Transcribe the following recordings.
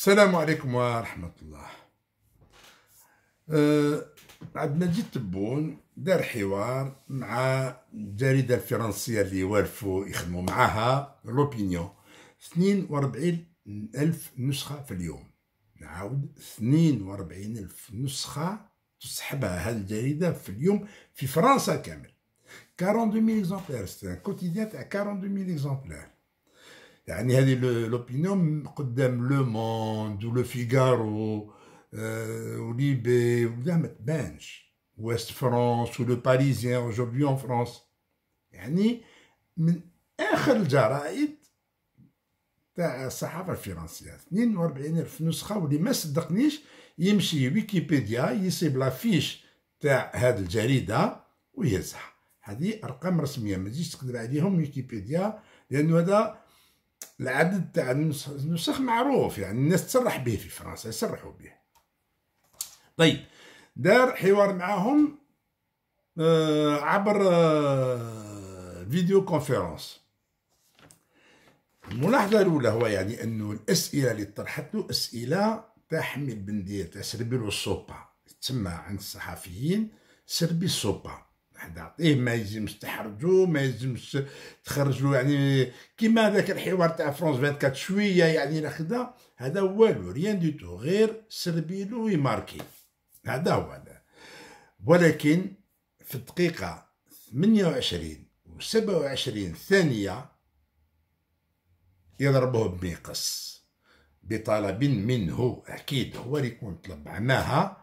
السلام عليكم ورحمة الله أه عبد المجيد تبون دار حوار مع الجريدة الفرنسية اللي والفو يخدموا معاها لوبينيون 42 ألف نسخة في اليوم نعاود 42 ألف نسخة تسحبها هذه الجريدة في اليوم في فرنسا كامل 42 اكزومبلار سي ان كوتيديان تاع 42 اكزومبلار يعني هذه لوبينيون قدام لو موند ولو فيغارو وليبي وكذا ما تبانش ويست فرانس ولو باريزيان اجوردي اون فرانس يعني من اخر الجرائد تاع الصحافه الفرنسيه ألف نسخه واللي ما صدقنيش يمشي ويكيبيديا يصيب لافيش تاع هاد الجريده ويزح هذه ارقام رسميه ما تجيش تقدر عليهم ويكيبيديا لانه هذا العدد تاع النسخ معروف يعني الناس تصرح به في فرنسا يصرحوا به طيب دار حوار معاهم آه، عبر آه، فيديو كونفيرونس الملاحظه الاولى هو يعني انه الاسئله اللي طرحت له اسئله تحمل حميد بندير تاع سربيلو الصوبا تسمى عند الصحفيين سربي الصوبا إيه ما يلزمش تحرجو ما يلزمش تخرجو يعني كيما هذاك الحوار تاع فرونس 24 شويه يعني خدا هذا والو ريان دي تو غير سربيلو ويماركي هذا هو هذا ولكن في الدقيقه 28 و 27 ثانيه يضربوه بميقص بطلب منه اكيد هو اللي يكون طلب معناها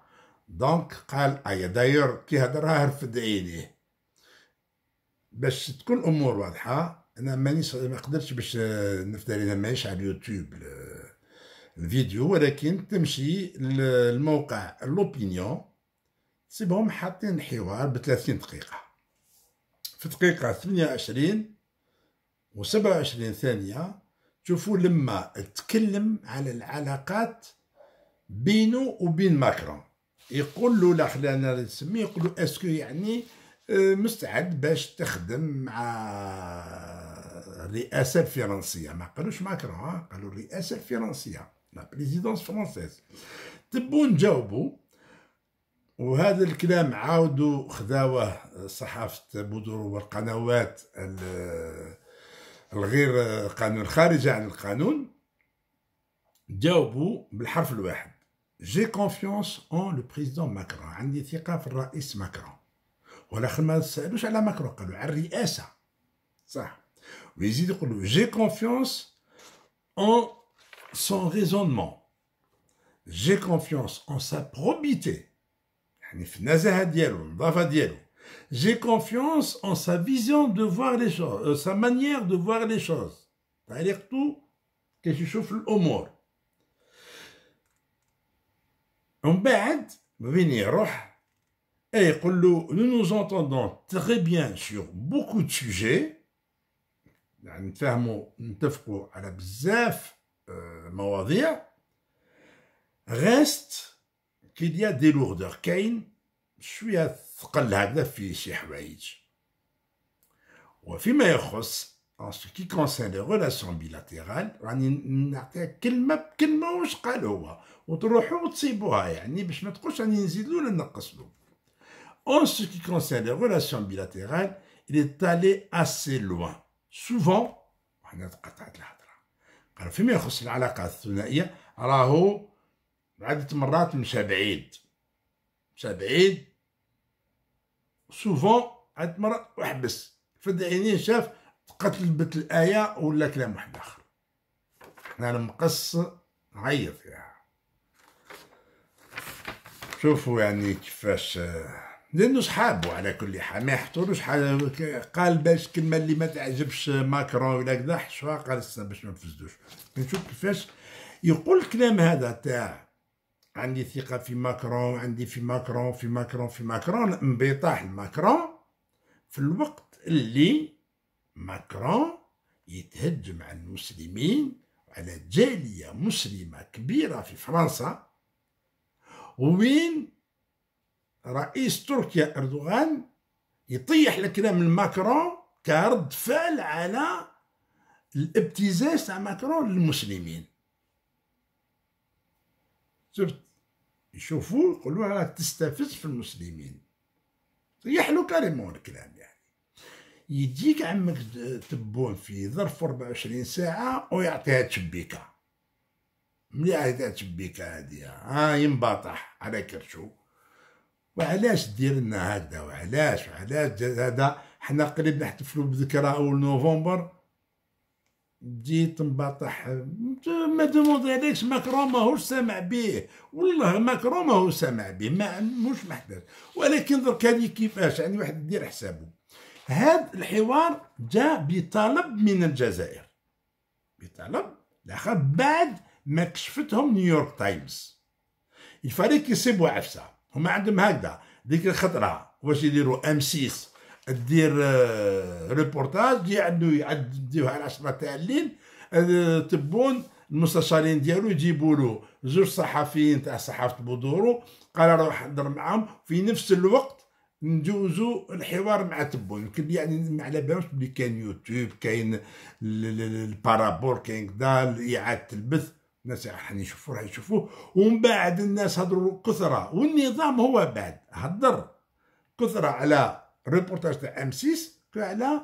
دونك قال ايا داير كي هضرها رفد عينيه باش تكون الامور واضحه انا مانيش ما قدرتش باش نفتري انا مانيش على اليوتيوب الفيديو ولكن تمشي للموقع لوبينيون تسيبهم حاطين حوار ب 30 دقيقه في دقيقه 28 و 27 ثانيه تشوفوا لما تكلم على العلاقات بينه وبين ماكرون يقول له لا خلانا نسمي يقول له اسكو يعني آه، مستعد باش تخدم مع الرئاسه الفرنسيه ما قالوش ماكرون قالوا الرئاسه الفرنسيه لا بريزيدونس فرونسيز تبون جاوبوا وهذا الكلام عاودوا خذاوه صحافه بودور والقنوات الغير قانون خارجه عن القانون جاوبوا بالحرف الواحد j'ai confiance en le président Macron j'ai confiance en son raisonnement j'ai confiance en sa probité j'ai confiance en sa vision de voir les choses euh, sa manière de voir les choses طريقته souffle au الأمور Nous nous entendons très bien sur beaucoup de sujets. Nous nous entendons très bien sur beaucoup de Reste qu'il y a des lourdeurs. Je en ce qui concerne les relations bilatérales راني يعني نعطيها كلمه بكلمه واش قال هو وتروحوا وتصيبوها يعني باش ما تقولش راني نزيد له ولا ننقص له En ce qui concerne les relations bilatérales, il est allé assez loin. Souvent, معناها تقطعت الهضره قال فيما يخص العلاقات الثنائيه راهو عدة مرات مشى بعيد مشى بعيد سوفون عدة مرات وحبس فد عينيه شاف بقى الآية ولا كلام واحد آخر أنا المقص عيط يعني شوفوا يعني كيفاش لانه صحابه على كل حال ما يحطولوش حاجه قال باش كلمه اللي ما تعجبش ماكرون ولا كذا حشوها قال باش ما نفزدوش نشوف كيفاش يقول الكلام هذا تاع عندي ثقه في ماكرون عندي في ماكرون في ماكرون في ماكرون انبطاح الماكرون في الوقت اللي ماكرون يتهجم على المسلمين على جالية مسلمة كبيرة في فرنسا وين رئيس تركيا أردوغان يطيح الكلام لماكرون كرد فعل على الابتزاز تاع ماكرون للمسلمين شفت يشوفوه يقولوا راه تستفز في المسلمين يحلو كريمون الكلام يعني يجيك عمك تبون في ظرف 24 ساعه ويعطيها تشبيكه ملي عيطات تشبيكه هاديه ها ينبطح على كرشو وعلاش دير لنا هكذا وعلاش وعلاش هذا حنا قريب نحتفلوا بذكرى اول نوفمبر تجي تنباطح ما دوموندي عليكش ماكرون ماهوش سامع بيه والله ماكرون ماهوش سامع بيه ما مش محتاج ولكن درك هذه كيفاش يعني واحد يدير حسابه هذا الحوار جاء بطلب من الجزائر بطلب لاخر بعد ما كشفتهم نيويورك تايمز الفريق يسيبوا عفسه هما عندهم هكذا ديك الخطره واش يديروا ام 6 دير ريبورتاج آه، يعدو يعديوها على 10 تاع الليل آه، تبون المستشارين ديالو يجيبوا له زوج صحفيين تاع صحافه بودورو قال روح حضر معاهم في نفس الوقت ندوزو الحوار مع تبو يمكن يعني ما على بالوش بلي كاين يوتيوب كاين البارابور كاين كدا اعاده البث الناس راح يشوفوا راح يشوفوا ومن بعد الناس هضروا كثره والنظام هو بعد هضر كثره على ريبورتاج تاع ام 6 على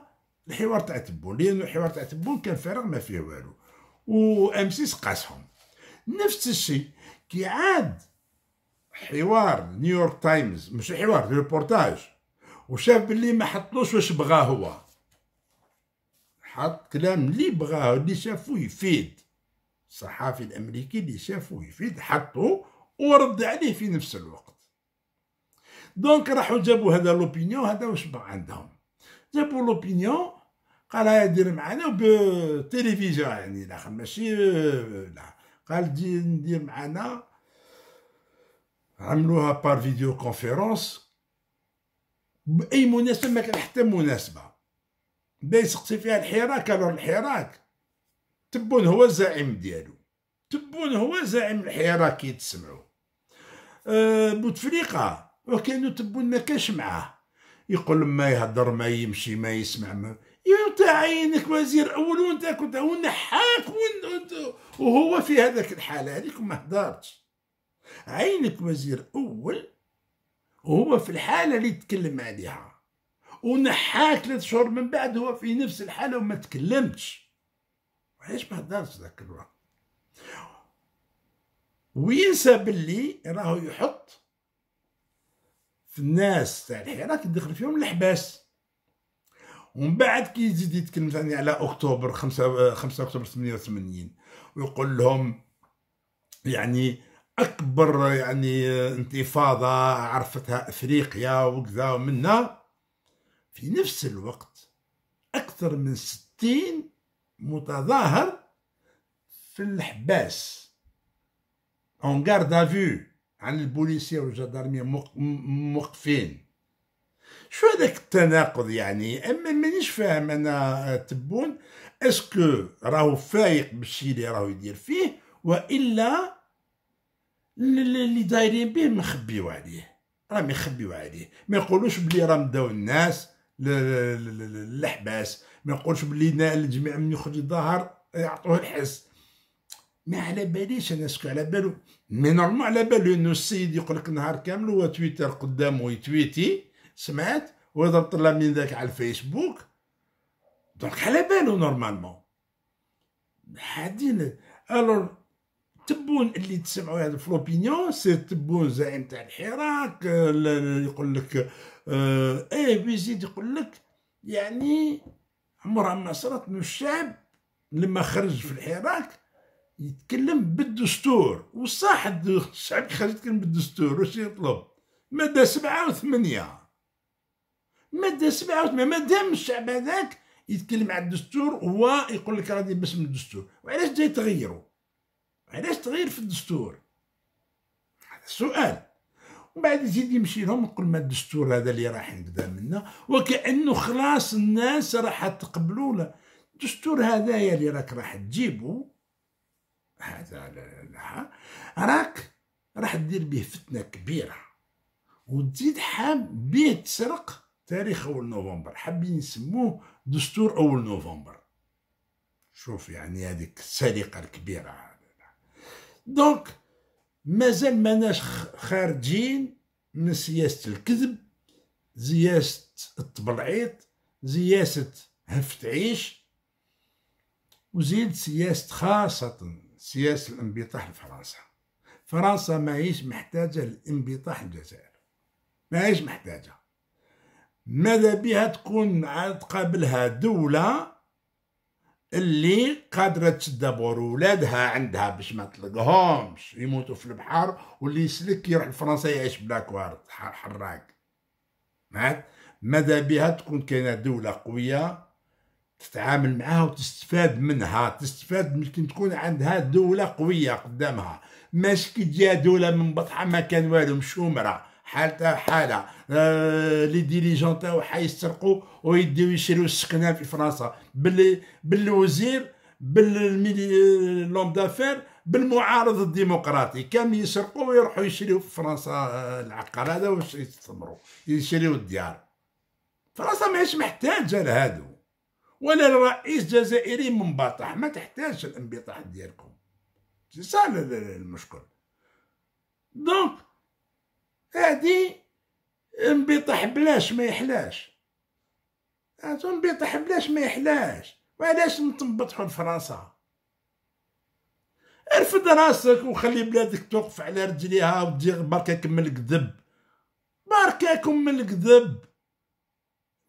الحوار تاع تبو لان الحوار تاع تبو كان فارغ ما فيه والو و ام 6 قاسهم نفس الشيء كي عاد حوار نيويورك تايمز مش حوار ريبورتاج وشاف باللي ما حطلوش واش بغاه هو حط كلام اللي بغاه اللي شافو يفيد الصحافي الامريكي اللي شافو يفيد حطو ورد عليه في نفس الوقت دونك راحوا جابوا هذا لوبينيون هذا واش بغا عندهم جابوا لوبينيون قال هيا دير معانا بالتلفزيون يعني لا ماشي لا قال دي ندير معانا عملوها بار فيديو كونفيرونس باي مناسبه ما كان حتى مناسبه بدا يسقسي فيها الحراك الو الحراك تبون هو الزعيم ديالو تبون هو زعيم الحراك يتسمعوا أه بوتفليقه وكانوا تبون ما كانش معاه يقول ما يهضر ما يمشي ما يسمع ما يا عينك وزير اول وانت كنت ونحاك وهو في هذاك الحاله هذيك ما هضرتش عينك وزير أول وهو في الحالة اللي تكلم عليها ونحاك ثلاث شهور من بعد هو في نفس الحالة وما تكلمتش علاش ما هدرش ذاك الوقت وينسى باللي راهو يحط في الناس تاع الحراك يدخل فيهم الحباس ومن بعد كي يزيد يتكلم ثاني على اكتوبر 5 5 اكتوبر 88 ويقول لهم يعني اكبر يعني انتفاضه عرفتها افريقيا وكذا ومنا في نفس الوقت اكثر من ستين متظاهر في الحباس اون غارد افيو عن البوليسيه والجدارميه موقفين شو هذاك التناقض يعني اما مانيش فاهم انا آه، تبون اسكو راهو فايق بالشي اللي راهو يدير فيه والا اللي دايرين به مخبيو عليه راه يخبيو عليه ما يقولوش بلي راه مداو الناس للحباس ما يقولش بلي الجميع من يخرج الظهر يعطوه الحس ما على باليش انا شكون على بالو مي نورمال على بالو انه السيد يقول لك نهار كامل هو تويتر قدامه يتويتي سمعت ويضرب طلع من ذاك على الفيسبوك دونك على بالو نورمالمون حادين الور تبون اللي تسمعوا هذا فلوبينيون سي تبون زعيم تاع الحراك يقول لك اه يزيد يقول لك يعني عمرها ما صارت من الشعب لما خرج في الحراك يتكلم بالدستور وصح الشعب خرج يتكلم بالدستور واش يطلب مادة سبعة وثمانية مادة سبعة وثمانية مادام الشعب هذاك يتكلم على الدستور ويقول لك راضي باسم الدستور وعلاش جاي تغيروا علاش تغير في الدستور هذا السؤال ومن بعد يزيد يمشي لهم يقول ما الدستور هذا اللي راح نبدا منه وكانه خلاص الناس راح تقبلوا الدستور هذايا اللي راك راح تجيبه هذا لا. راك راح دير به فتنه كبيره وتزيد حاب به تسرق تاريخ اول نوفمبر حابين يسموه دستور اول نوفمبر شوف يعني هذيك السرقه الكبيره دونك مازال ماناش خارجين من سياسه الكذب سياسه التبلعيط سياسه هفت عيش وزيد سياسه خاصه سياسه الانبطاح لفرنسا فرنسا ماهيش محتاجه الانبطاح الجزائر ماهيش محتاجه ماذا بها تكون عاد قابلها دوله اللي قادره تشد بور ولادها عندها باش ما تلقهمش يموتوا في البحر واللي يسلك يروح لفرنسا يعيش بلا كوارت حراك معاك ماذا بها تكون كاينه دوله قويه تتعامل معها وتستفاد منها تستفاد من كي تكون عندها دوله قويه قدامها ماشي كي تجي دوله من بطحه ما كان والو مشومره حالتها حاله آه لي ديليجون تاعو حيسرقوا ويديو يشريو السكنه في فرنسا باللي بالوزير لوم دافير بالمعارض الديمقراطي كان يسرقوا ويروحوا يشريو في فرنسا آه، العقار هذا واش يستثمروا يشريو الديار فرنسا ماهيش محتاجه لهادو ولا الرئيس جزائري منبطح ما تحتاجش الانبطاح ديالكم سي سا المشكل دونك هادي انبطح بلاش ما يحلاش انبطح بلاش ما يحلاش وعلاش نتنبطحو لفرنسا ارفد راسك وخلي بلادك توقف على رجليها ودير بركاك من الكذب بركاكم من الكذب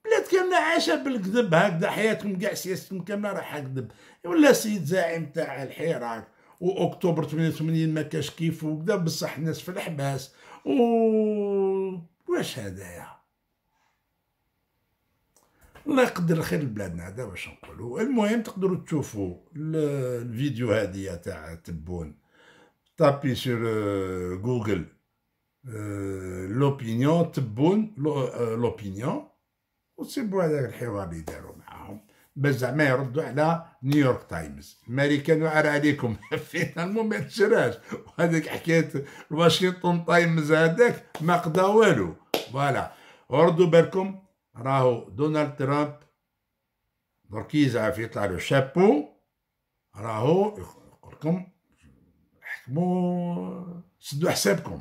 بلاد كامله عايشه بالكذب هكذا حياتكم كاع سياستكم كامله راح كذب ولا سيد زعيم تاع الحراك واكتوبر 88 ما كاش كيف وكذا بصح الناس في الحباس و واش هذايا الله يقدر الخير لبلادنا هذا واش نقولوا المهم تقدروا تشوفوا الفيديو هذه تاع تبون تابي سور جوجل لوبينيون تبون لوبينيون euh, وتسيبوا هذاك الحوار اللي داروا معاهم بس زعما يردوا على نيويورك تايمز الامريكان وعر عليكم فينا المهم ما تشراش وهذيك حكايه الواشنطن تايمز هذاك ما قضى والو فوالا وردوا بالكم راهو دونالد ترامب بركيز يزعف يطلع له شابو راهو يقول لكم حكموا سدوا حسابكم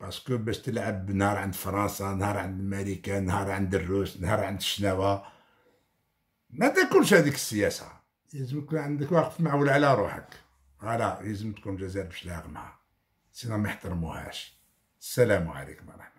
باسكو باش تلعب نهار عند فرنسا نهار عند الامريكان نهار عند الروس نهار عند الشناوه ما تاكلش هذيك السياسه لازم يكون عندك واقف معول على روحك فوالا لازم تكون جزائر باش معها سينا ما يحترموهاش السلام عليكم ورحمه